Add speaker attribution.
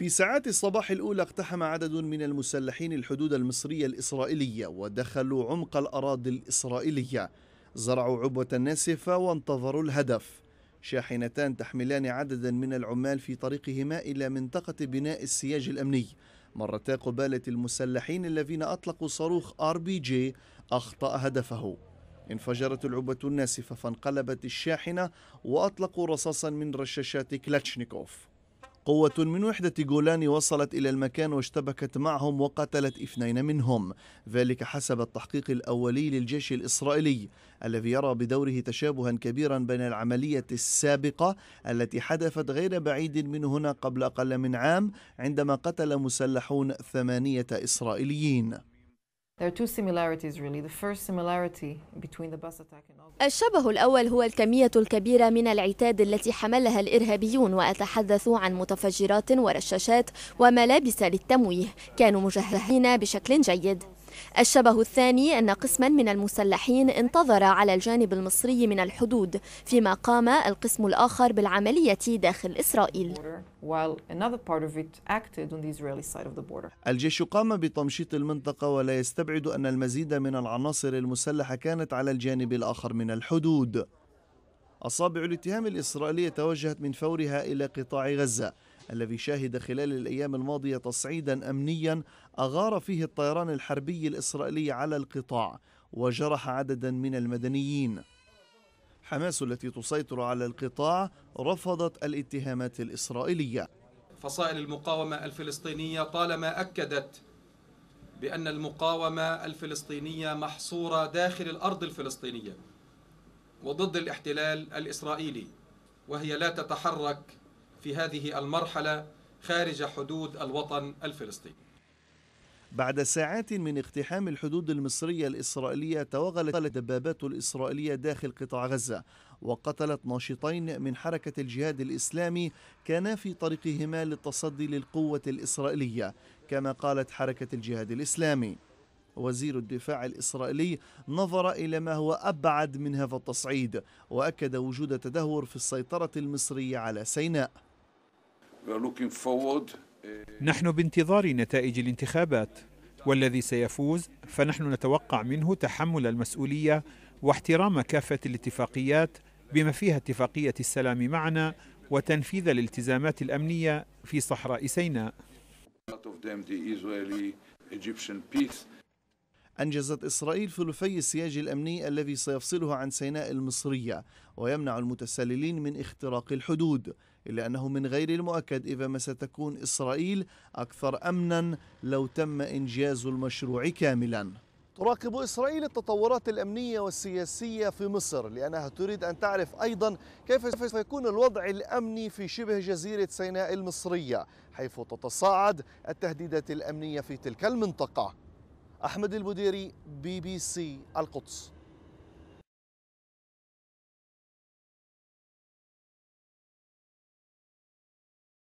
Speaker 1: في ساعات الصباح الأولى اقتحم عدد من المسلحين الحدود المصرية الإسرائيلية ودخلوا عمق الأراضي الإسرائيلية زرعوا عبوة ناسفة وانتظروا الهدف شاحنتان تحملان عددا من العمال في طريقهما إلى منطقة بناء السياج الأمني مرتا قبالة المسلحين الذين أطلقوا صاروخ آر بي جي أخطأ هدفه انفجرت العبة الناسفة فانقلبت الشاحنة وأطلقوا رصاصا من رشاشات كلاتشنيكوف قوة من وحدة جولان وصلت إلى المكان واشتبكت معهم وقتلت اثنين منهم ذلك حسب التحقيق الأولي للجيش الإسرائيلي الذي يرى بدوره تشابها كبيرا بين العملية السابقة التي حدثت غير بعيد من هنا قبل أقل من عام عندما قتل مسلحون ثمانية إسرائيليين الشبه الأول هو الكمية الكبيرة من العتاد التي حملها الإرهابيون وأتحدث عن متفجرات ورشاشات وملابس للتمويه كانوا مجهزين بشكل جيد الشبه الثاني أن قسما من المسلحين انتظر على الجانب المصري من الحدود فيما قام القسم الآخر بالعملية داخل إسرائيل الجيش قام بتمشيط المنطقة ولا يستبعد أن المزيد من العناصر المسلحة كانت على الجانب الآخر من الحدود أصابع الاتهام الإسرائيلية توجهت من فورها إلى قطاع غزة الذي شهد خلال الأيام الماضية تصعيدا أمنيا أغار فيه الطيران الحربي الإسرائيلي على القطاع وجرح عددا من المدنيين حماس التي تسيطر على القطاع رفضت الاتهامات الإسرائيلية فصائل المقاومة الفلسطينية طالما أكدت بأن المقاومة الفلسطينية محصورة داخل الأرض الفلسطينية وضد الاحتلال الإسرائيلي وهي لا تتحرك في هذه المرحلة خارج حدود الوطن الفلسطيني بعد ساعات من اقتحام الحدود المصرية الإسرائيلية توغلت الدبابات الإسرائيلية داخل قطاع غزة وقتلت ناشطين من حركة الجهاد الإسلامي كانا في طريقهما للتصدي للقوة الإسرائيلية كما قالت حركة الجهاد الإسلامي وزير الدفاع الإسرائيلي نظر إلى ما هو أبعد من هذا التصعيد وأكد وجود تدهور في السيطرة المصرية على سيناء Eh, نحن بانتظار نتائج الانتخابات والذي سيفوز فنحن نتوقع منه تحمل المسؤوليه واحترام كافه الاتفاقيات بما فيها اتفاقيه السلام معنا وتنفيذ الالتزامات الامنيه في صحراء سيناء أنجزت إسرائيل ثلثي السياج الأمني الذي سيفصلها عن سيناء المصرية ويمنع المتسللين من اختراق الحدود إلا أنه من غير المؤكد إذا ما ستكون إسرائيل أكثر أمنا لو تم إنجاز المشروع كاملاً تراقب إسرائيل التطورات الأمنية والسياسية في مصر لأنها تريد أن تعرف أيضا كيف سيكون الوضع الأمني في شبه جزيرة سيناء المصرية حيث تتصاعد التهديدات الأمنية في تلك المنطقة أحمد البديري بي بي سي القدس